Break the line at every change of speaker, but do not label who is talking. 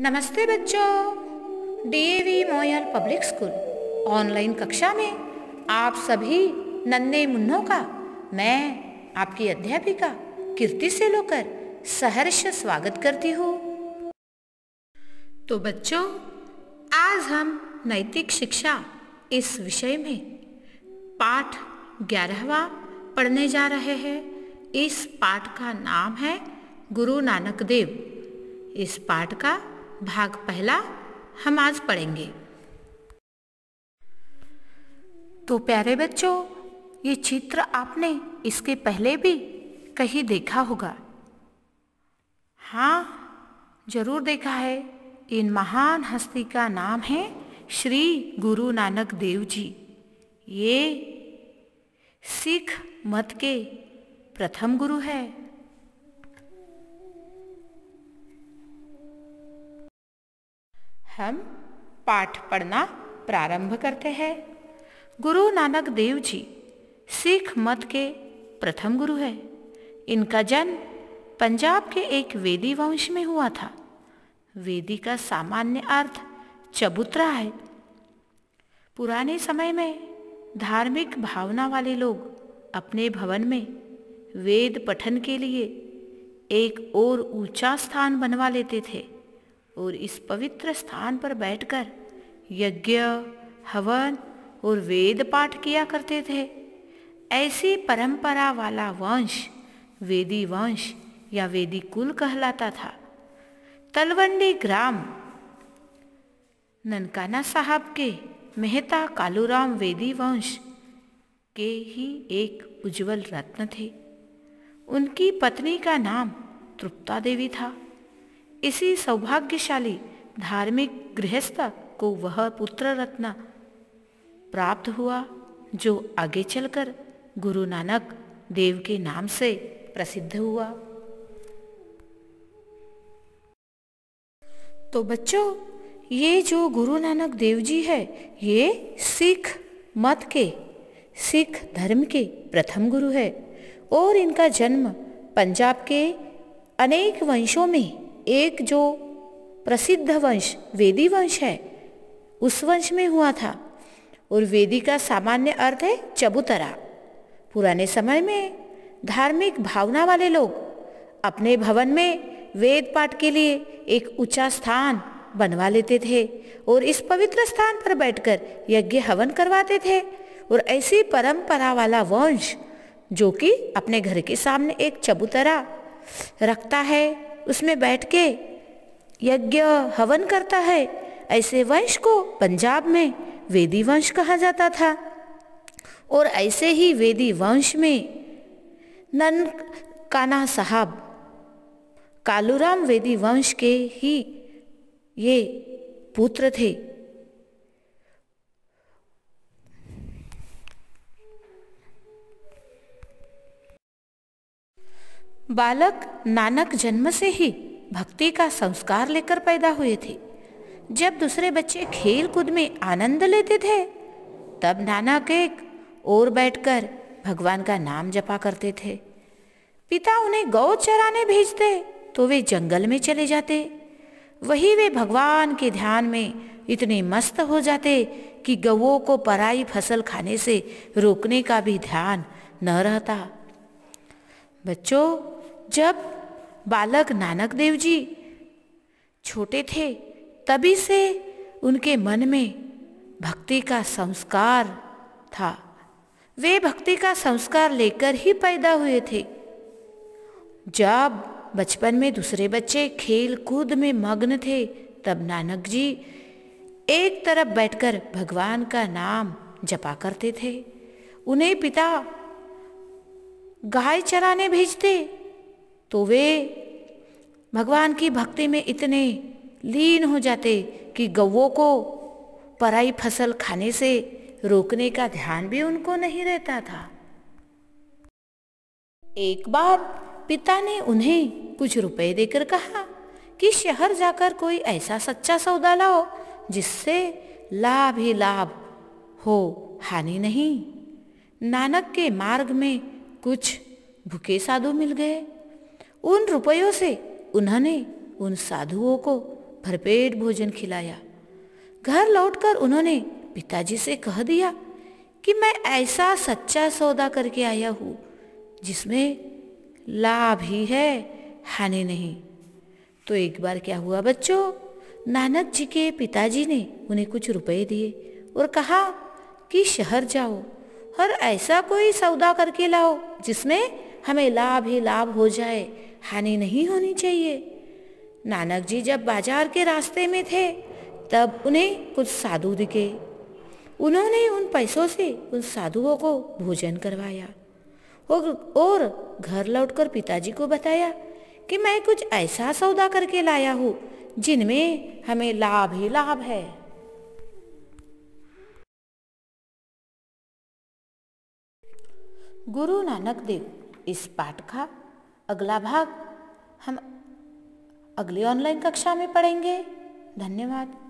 नमस्ते बच्चों DAV Moyal public school online कक्षा में आप सभी नन्हे मुन्नों का मैं आपकी अध्यापिका कीर्ति से लोकर सहर्ष स्वागत करती हूँ तो बच्चों आज हम नैतिक शिक्षा इस विषय में पाठ ग्यारहवा पढ़ने जा रहे हैं इस पाठ का नाम है गुरु नानक देव इस पाठ का भाग पहला हम आज पढ़ेंगे तो प्यारे बच्चों ये चित्र आपने इसके पहले भी कहीं देखा होगा हाँ जरूर देखा है इन महान हस्ती का नाम है श्री गुरु नानक देव जी ये सिख मत के प्रथम गुरु है हम पाठ पढ़ना प्रारंभ करते हैं गुरु नानक देव जी सिख मत के प्रथम गुरु है इनका जन्म पंजाब के एक वेदी वंश में हुआ था वेदी का सामान्य अर्थ चबूतरा है पुराने समय में धार्मिक भावना वाले लोग अपने भवन में वेद पठन के लिए एक और ऊंचा स्थान बनवा लेते थे और इस पवित्र स्थान पर बैठकर यज्ञ हवन और वेद पाठ किया करते थे ऐसी परंपरा वाला वंश वेदी वंश या वेदी कुल कहलाता था तलवंडी ग्राम ननकाना साहब के मेहता कालूराम वेदी वंश के ही एक उज्जवल रत्न थे उनकी पत्नी का नाम तृप्ता देवी था इसी सौभाग्यशाली धार्मिक गृहस्थ को वह पुत्र रत्न प्राप्त हुआ जो आगे चलकर गुरु नानक देव के नाम से प्रसिद्ध हुआ तो बच्चों ये जो गुरु नानक देव जी है ये सिख मत के सिख धर्म के प्रथम गुरु है और इनका जन्म पंजाब के अनेक वंशों में एक जो प्रसिद्ध वंश वेदी वंश है उस वंश में हुआ था और वेदी का सामान्य अर्थ है चबूतरा पुराने समय में धार्मिक भावना वाले लोग अपने भवन में वेद पाठ के लिए एक ऊंचा स्थान बनवा लेते थे और इस पवित्र स्थान पर बैठकर यज्ञ हवन करवाते थे और ऐसी परंपरा वाला वंश जो कि अपने घर के सामने एक चबूतरा रखता है उसमें बैठ के यज्ञ हवन करता है ऐसे वंश को पंजाब में वेदी वंश कहा जाता था और ऐसे ही वेदी वंश में नन काना साहब कालूराम वेदी वंश के ही ये पुत्र थे बालक नानक जन्म से ही भक्ति का संस्कार लेकर पैदा हुए थे जब दूसरे बच्चे खेल कूद में आनंद लेते थे तब नानक एक और बैठकर भगवान का नाम जपा करते थे पिता उन्हें गौ चराने भेजते तो वे जंगल में चले जाते वही वे भगवान के ध्यान में इतने मस्त हो जाते कि गवों को पराई फसल खाने से रोकने का भी ध्यान न रहता बच्चों जब बालक नानक देव जी छोटे थे तभी से उनके मन में भक्ति का संस्कार था वे भक्ति का संस्कार लेकर ही पैदा हुए थे जब बचपन में दूसरे बच्चे खेल कूद में मग्न थे तब नानक जी एक तरफ बैठकर भगवान का नाम जपा करते थे उन्हें पिता गाय चराने भेजते तो वे भगवान की भक्ति में इतने लीन हो जाते कि गवों को पराई फसल खाने से रोकने का ध्यान भी उनको नहीं रहता था एक बार पिता ने उन्हें कुछ रुपए देकर कहा कि शहर जाकर कोई ऐसा सच्चा सौदा लाओ जिससे लाभ ही लाभ हो हानि नहीं नानक के मार्ग में कुछ भूखे साधु मिल गए उन रुपयों से उन्होंने उन साधुओं को भरपेट भोजन खिलाया घर लौटकर उन्होंने पिताजी से कह दिया कि मैं ऐसा सच्चा सौदा करके आया हूँ जिसमें लाभ ही है हानि नहीं तो एक बार क्या हुआ बच्चों नानक जी के पिताजी ने उन्हें कुछ रुपए दिए और कहा कि शहर जाओ और ऐसा कोई सौदा करके लाओ जिसमें हमें लाभ ही लाभ हो जाए हानि नहीं होनी चाहिए नानक जी जब बाजार के रास्ते में थे तब उन्हें कुछ साधु दिखे उन्होंने उन पैसों से उन साधुओं को भोजन करवाया और घर लौटकर पिताजी को बताया कि मैं कुछ ऐसा सौदा करके लाया हूँ जिनमें हमें लाभ ही लाभ है गुरु नानक देव इस पाठ का अगला भाग हम अगली ऑनलाइन कक्षा में पढ़ेंगे धन्यवाद